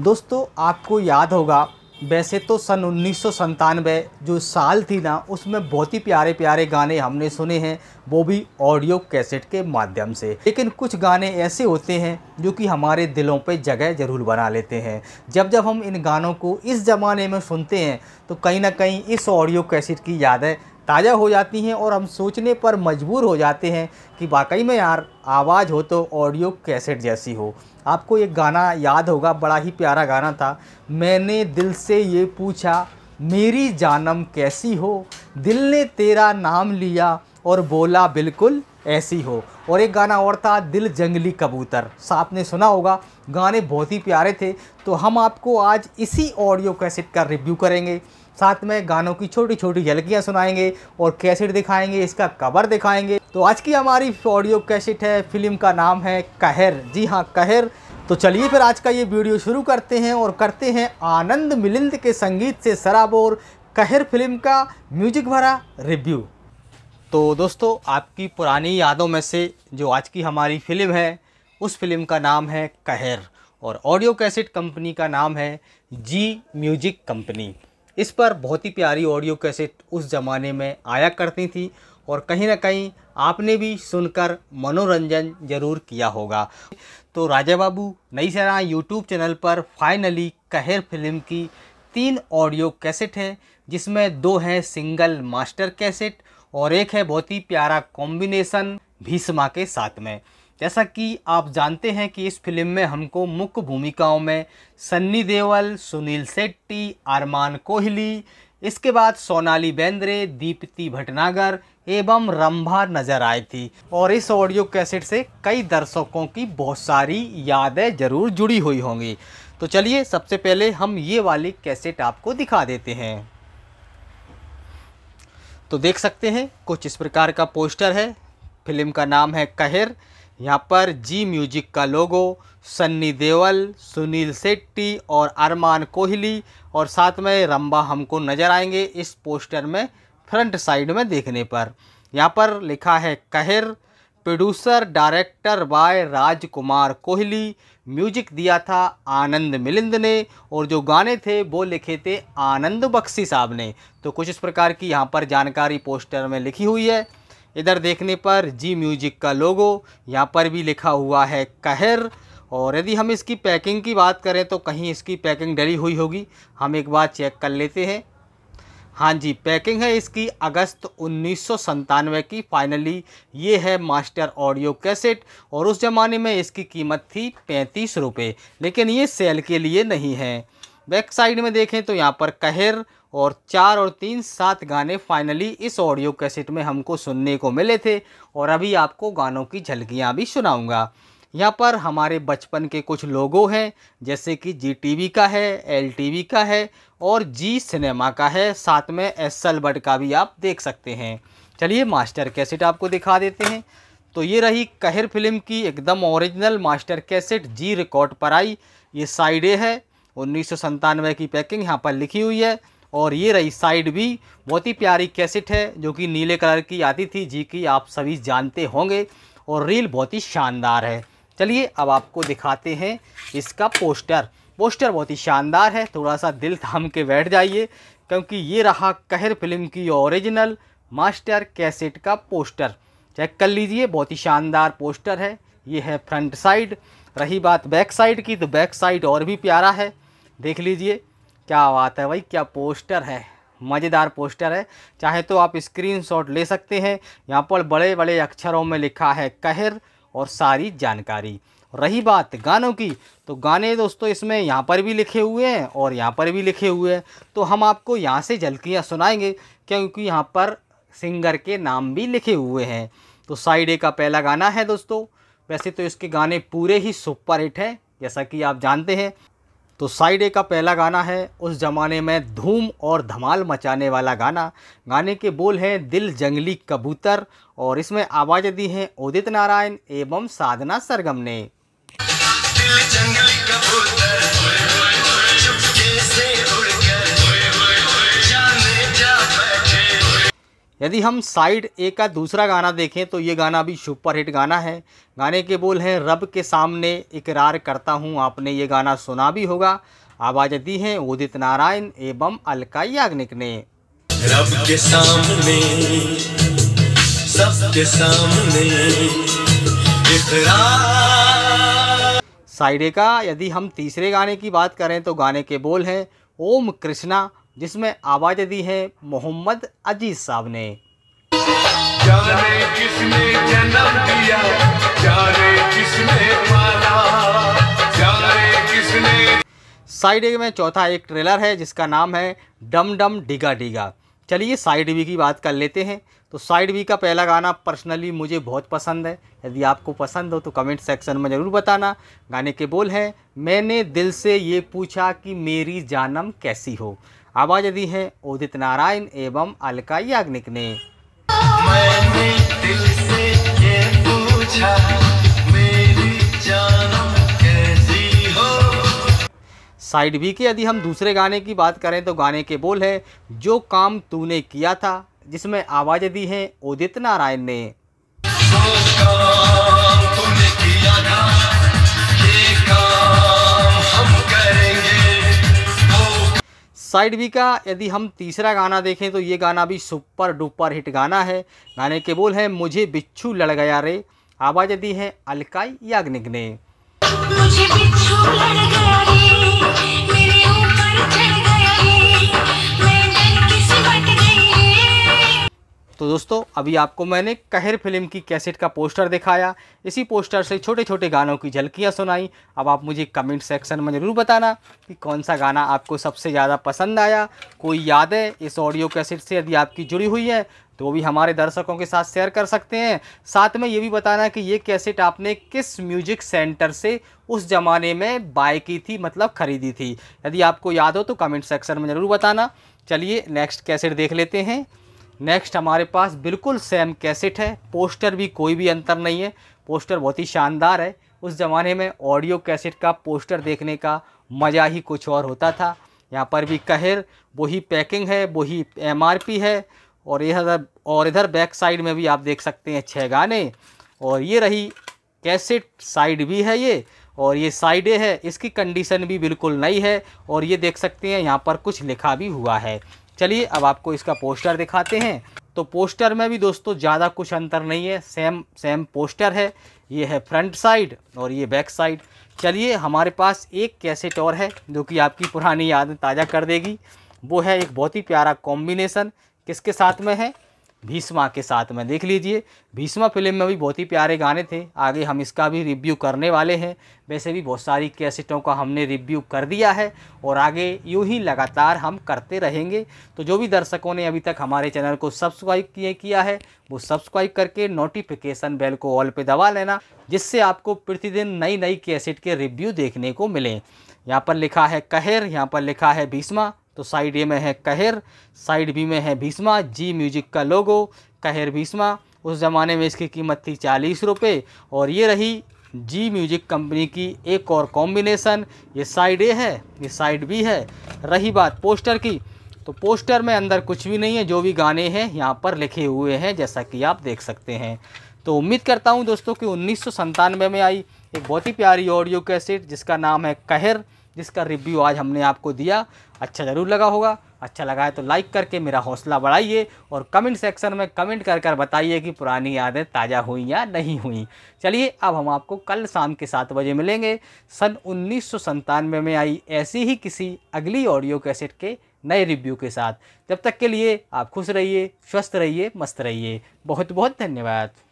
दोस्तों आपको याद होगा वैसे तो सन उन्नीस जो साल थी ना उसमें बहुत ही प्यारे प्यारे गाने हमने सुने हैं वो भी ऑडियो कैसेट के माध्यम से लेकिन कुछ गाने ऐसे होते हैं जो कि हमारे दिलों पे जगह ज़रूर बना लेते हैं जब जब हम इन गानों को इस ज़माने में सुनते हैं तो कहीं ना कहीं इस ऑडियो कैसेट की यादें ताज़ा हो जाती हैं और हम सोचने पर मजबूर हो जाते हैं कि वाकई में यार आवाज़ हो तो ऑडियो कैसेट जैसी हो आपको एक गाना याद होगा बड़ा ही प्यारा गाना था मैंने दिल से ये पूछा मेरी जानम कैसी हो दिल ने तेरा नाम लिया और बोला बिल्कुल ऐसी हो और एक गाना और था दिल जंगली कबूतर साहब ने सुना होगा गाने बहुत ही प्यारे थे तो हम आपको आज इसी ऑडियो कैसेट का रिव्यू करेंगे साथ में गानों की छोटी छोटी झलकियाँ सुनाएंगे और कैसेट दिखाएंगे इसका कवर दिखाएंगे तो आज की हमारी ऑडियो कैसेट है फिल्म का नाम है कहर जी हाँ कहर तो चलिए फिर आज का ये वीडियो शुरू करते हैं और करते हैं आनंद मिलिंद के संगीत से सराबोर कहर फिल्म का म्यूजिक भरा रिव्यू तो दोस्तों आपकी पुरानी यादों में से जो आज की हमारी फिल्म है उस फिल्म का नाम है कहर और ऑडियो कैसेट कंपनी का नाम है जी म्यूजिक कंपनी इस पर बहुत ही प्यारी ऑडियो कैसेट उस ज़माने में आया करती थी और कहीं ना कहीं आपने भी सुनकर मनोरंजन जरूर किया होगा तो राजा बाबू नई सरा यूट्यूब चैनल पर फाइनली कहर फिल्म की तीन ऑडियो कैसेट है जिसमें दो हैं सिंगल मास्टर कैसेट और एक है बहुत ही प्यारा कॉम्बिनेशन भीषमा के साथ में जैसा कि आप जानते हैं कि इस फिल्म में हमको मुख्य भूमिकाओं में सन्नी देवल सुनील शेट्टी अरमान कोहली इसके बाद सोनाली बेंद्रे दीप्ति भटनागर एवं रंभा नजर आई थी और इस ऑडियो कैसेट से कई दर्शकों की बहुत सारी यादें ज़रूर जुड़ी हुई होंगी तो चलिए सबसे पहले हम ये वाली कैसेट आपको दिखा देते हैं तो देख सकते हैं कुछ इस प्रकार का पोस्टर है फिल्म का नाम है कहर यहाँ पर जी म्यूजिक का लोगो सन्नी देवल सुनील सेट्टी और अरमान कोहली और साथ में रंबा हमको नज़र आएंगे इस पोस्टर में फ्रंट साइड में देखने पर यहाँ पर लिखा है Kahar producer director by Rajkumar Kohli music दिया था आनंद मिलिंद ने और जो गाने थे वो लिखे थे आनंद बख्शी साहब ने तो कुछ इस प्रकार की यहाँ पर जानकारी पोस्टर में लिखी हुई है इधर देखने पर जी म्यूजिक का लोगो यहाँ पर भी लिखा हुआ है कहर और यदि हम इसकी पैकिंग की बात करें तो कहीं इसकी पैकिंग डली हुई होगी हम एक बार चेक कर लेते हैं हाँ जी पैकिंग है इसकी अगस्त उन्नीस की फाइनली ये है मास्टर ऑडियो कैसेट और उस ज़माने में इसकी कीमत थी पैंतीस रुपये लेकिन ये सेल के लिए नहीं है बैक साइड में देखें तो यहाँ पर कहर और चार और तीन सात गाने फाइनली इस ऑडियो कैसेट में हमको सुनने को मिले थे और अभी आपको गानों की झलकियाँ भी सुनाऊँगा यहाँ पर हमारे बचपन के कुछ लोगों हैं जैसे कि जी टी का है एल टी का है और जी सिनेमा का है साथ में एस एल बट का भी आप देख सकते हैं चलिए मास्टर कैसेट आपको दिखा देते हैं तो ये रही कहर फिल्म की एकदम ओरिजिनल मास्टर कैसेट जी रिकॉर्ड पर आई ये साइड ए है उन्नीस की पैकिंग यहाँ पर लिखी हुई है और ये रही साइड भी बहुत ही प्यारी कैसेट है जो कि नीले कलर की आती थी जी की आप सभी जानते होंगे और रील बहुत ही शानदार है चलिए अब आपको दिखाते हैं इसका पोस्टर पोस्टर बहुत ही शानदार है थोड़ा सा दिल थाम के बैठ जाइए क्योंकि ये रहा कहर फिल्म की ओरिजिनल मास्टर कैसेट का पोस्टर चेक कर लीजिए बहुत ही शानदार पोस्टर है ये है फ्रंट साइड रही बात बैक साइड की तो बैक साइड और भी प्यारा है देख लीजिए क्या बात है भाई क्या पोस्टर है मज़ेदार पोस्टर है चाहे तो आप स्क्रीनशॉट ले सकते हैं यहाँ पर बड़े बड़े अक्षरों में लिखा है कहर और सारी जानकारी रही बात गानों की तो गाने दोस्तों इसमें यहाँ पर भी लिखे हुए हैं और यहाँ पर भी लिखे हुए हैं तो हम आपको यहाँ से झलकियाँ सुनाएंगे क्योंकि यहाँ पर सिंगर के नाम भी लिखे हुए हैं तो साइड ए का पहला गाना है दोस्तों वैसे तो इसके गाने पूरे ही सुपर हिट हैं जैसा कि आप जानते हैं तो साइड ए का पहला गाना है उस ज़माने में धूम और धमाल मचाने वाला गाना गाने के बोल हैं दिल जंगली कबूतर और इसमें आवाज़ें दी हैं उदित नारायण एवं साधना सरगम ने दिल जंगली कबूतर यदि हम साइड ए का दूसरा गाना देखें तो ये गाना भी सुपर हिट गाना है गाने के बोल हैं रब के सामने इकरार करता हूँ आपने ये गाना सुना भी होगा आवाज़ दी है उदित नारायण एवं अलका याग्निक ने रब के सामने सबके सामने इकरार साइड ए का यदि हम तीसरे गाने की बात करें तो गाने के बोल हैं ओम कृष्णा जिसमें आवाज़ दी है मोहम्मद अजीज साहब ने साइड ए में चौथा एक ट्रेलर है जिसका नाम है डम डम डिगा डिगा चलिए साइड बी की बात कर लेते हैं तो साइड बी का पहला गाना पर्सनली मुझे बहुत पसंद है यदि आपको पसंद हो तो कमेंट सेक्शन में ज़रूर बताना गाने के बोल हैं मैंने दिल से ये पूछा कि मेरी जानम कैसी हो आवाज़ दी है उदित नारायण एवं अलका याग्निक ने साइड बी के यदि हम दूसरे गाने की बात करें तो गाने के बोल है जो काम तूने किया था जिसमें आवाज़ दी है उदित नारायण ने काम तूने किया था साइड बी का यदि हम तीसरा गाना देखें तो ये गाना भी सुपर डुपर हिट गाना है गाने के बोल है मुझे बिच्छू लड़ गया रे आवाज़ दी है अलकाई याग्निक ने मुझे बिच्छू लड़ गया रे तो दोस्तों अभी आपको मैंने कहर फिल्म की कैसेट का पोस्टर दिखाया इसी पोस्टर से छोटे छोटे गानों की झलकियाँ सुनाई अब आप मुझे कमेंट सेक्शन में ज़रूर बताना कि कौन सा गाना आपको सबसे ज़्यादा पसंद आया कोई याद है इस ऑडियो कैसेट से यदि आपकी जुड़ी हुई है तो वो भी हमारे दर्शकों के साथ शेयर कर सकते हैं साथ में ये भी बताना कि ये कैसेट आपने किस म्यूजिक सेंटर से उस ज़माने में बाय की थी मतलब ख़रीदी थी यदि आपको याद हो तो कमेंट सेक्शन में ज़रूर बताना चलिए नेक्स्ट कैसेट देख लेते हैं नेक्स्ट हमारे पास बिल्कुल सेम कैसेट है पोस्टर भी कोई भी अंतर नहीं है पोस्टर बहुत ही शानदार है उस ज़माने में ऑडियो कैसेट का पोस्टर देखने का मज़ा ही कुछ और होता था यहाँ पर भी कहर वही पैकिंग है वही एम है और इधर और इधर बैक साइड में भी आप देख सकते हैं छः गाने और ये रही कैसेट साइड भी है ये और ये साइडें है इसकी कंडीशन भी बिल्कुल नई है और ये देख सकते हैं यहाँ पर कुछ लिखा भी हुआ है चलिए अब आपको इसका पोस्टर दिखाते हैं तो पोस्टर में भी दोस्तों ज़्यादा कुछ अंतर नहीं है सेम सेम पोस्टर है ये है फ्रंट साइड और ये बैक साइड चलिए हमारे पास एक कैसेट और है जो कि आपकी पुरानी यादें ताज़ा कर देगी वो है एक बहुत ही प्यारा कॉम्बिनेसन किसके साथ में है भीष्मा के साथ में देख लीजिए भीष्मा फिल्म में भी बहुत ही प्यारे गाने थे आगे हम इसका भी रिव्यू करने वाले हैं वैसे भी बहुत सारी कैसेटों का हमने रिव्यू कर दिया है और आगे यूँ ही लगातार हम करते रहेंगे तो जो भी दर्शकों ने अभी तक हमारे चैनल को सब्सक्राइब किए किया है वो सब्सक्राइब करके नोटिफिकेशन बेल को ऑल पर दबा लेना जिससे आपको प्रतिदिन नई नई कैसेट के रिव्यू देखने को मिलें यहाँ पर लिखा है कहर यहाँ पर लिखा है भीष्मा तो साइड ए में है कहर साइड बी में है भीष्मा जी म्यूजिक का लोगो कहर भीष्मा उस ज़माने में इसकी कीमत थी चालीस रुपये और ये रही जी म्यूजिक कंपनी की एक और कॉम्बिनेसन ये साइड ए है ये साइड बी है रही बात पोस्टर की तो पोस्टर में अंदर कुछ भी नहीं है जो भी गाने हैं यहाँ पर लिखे हुए हैं जैसा कि आप देख सकते हैं तो उम्मीद करता हूँ दोस्तों कि उन्नीस में आई एक बहुत ही प्यारी ऑडियो कैसेट जिसका नाम है कहर जिसका रिव्यू आज हमने आपको दिया अच्छा ज़रूर लगा होगा अच्छा लगा है तो लाइक करके मेरा हौसला बढ़ाइए और कमेंट सेक्शन में कमेंट कर कर बताइए कि पुरानी यादें ताज़ा हुई या नहीं हुई चलिए अब हम आपको कल शाम के सात बजे मिलेंगे सन उन्नीस में आई ऐसी ही किसी अगली ऑडियो कैसेट के नए रिव्यू के साथ जब तक के लिए आप खुश रहिए स्वस्थ रहिए मस्त रहिए बहुत बहुत धन्यवाद